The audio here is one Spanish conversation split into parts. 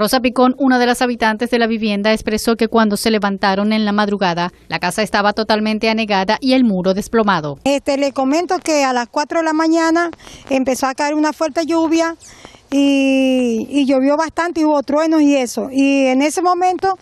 Rosa Picón, una de las habitantes de la vivienda, expresó que cuando se levantaron en la madrugada, la casa estaba totalmente anegada y el muro desplomado. Este, le comento que a las 4 de la mañana empezó a caer una fuerte lluvia. Y, y llovió bastante y hubo truenos y eso. Y en ese momento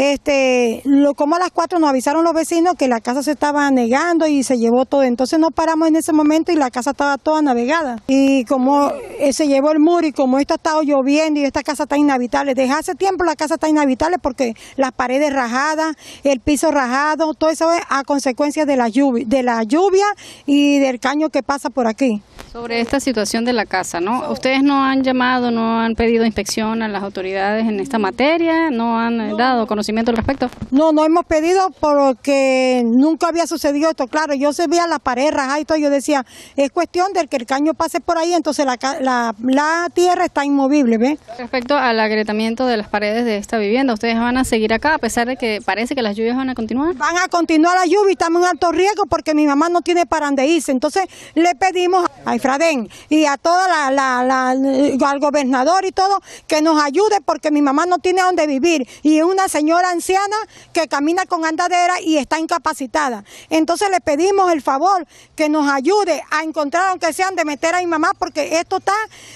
este, lo, como a las 4 nos avisaron los vecinos que la casa se estaba negando y se llevó todo. Entonces no paramos en ese momento y la casa estaba toda navegada. Y como eh, se llevó el muro y como esto ha estado lloviendo y esta casa está inhabitable, desde hace tiempo la casa está inhabitable porque las paredes rajadas, el piso rajado, todo eso es a consecuencia de la lluvia, de la lluvia y del caño que pasa por aquí. Sobre esta situación de la casa, ¿no? ¿Ustedes no han llamado, no han pedido inspección a las autoridades en esta materia? ¿No han eh, dado conocimiento? respecto? No, no hemos pedido porque nunca había sucedido esto. Claro, yo se veía la pared rajada y todo. Yo decía, es cuestión del que el caño pase por ahí, entonces la, la, tierra está inmovible. ¿ve? Respecto al agrietamiento de las paredes de esta vivienda, ¿ustedes van a seguir acá a pesar de que parece que las lluvias van a continuar? Van a continuar la lluvia y estamos en alto riesgo porque mi mamá no tiene para dónde irse. Entonces le pedimos a Ifradén y a toda la, la, al gobernador y todo que nos ayude porque mi mamá no tiene dónde vivir y una señora señora anciana que camina con andadera y está incapacitada. Entonces le pedimos el favor que nos ayude a encontrar, aunque sean de meter a mi mamá, porque esto está,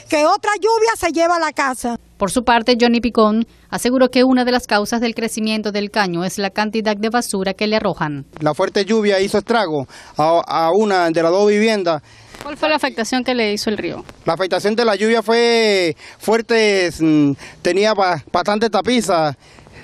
que otra lluvia se lleva a la casa. Por su parte, Johnny Picón aseguró que una de las causas del crecimiento del caño es la cantidad de basura que le arrojan. La fuerte lluvia hizo estrago a, una de las dos viviendas. ¿Cuál fue la afectación que le hizo el río? La afectación de la lluvia fue fuerte, mm, tenía bastante tapiza,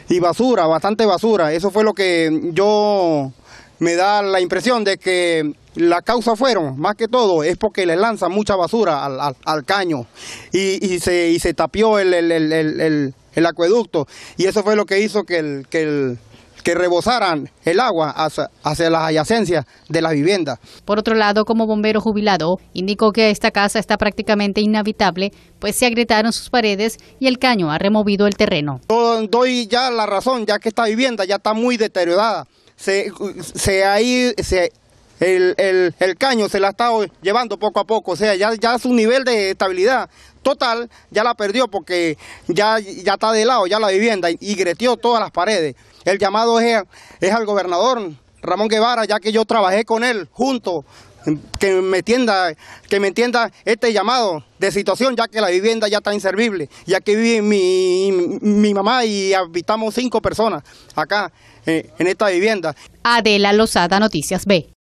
y basura, bastante basura. Eso fue lo que yo me da la impresión de que la causa fueron, más que todo, es porque le lanzan mucha basura al, al, caño y, y, se, y se tapió el, el, acueducto. Y eso fue lo que hizo que el, que el, que rebosaran el agua hacia, las adyacencias de la vivienda. Por otro lado, como bombero jubilado, indicó que esta casa está prácticamente inhabitable, pues se agrietaron sus paredes y el caño ha removido el terreno. Yo doy ya la razón, ya que esta vivienda ya está muy deteriorada. Se, se, ido, se, el, caño se la ha estado llevando poco a poco, o sea, ya, su nivel de estabilidad total ya la perdió porque ya, ya está de lado, ya la vivienda y, gretió todas las paredes. El llamado es, al gobernador Ramón Guevara, ya que yo trabajé con él junto que me entienda, que me entienda este llamado de situación, ya que la vivienda ya está inservible, ya que vive mi, mamá y habitamos cinco personas acá eh, en esta vivienda. Adela Lozada, Noticias B.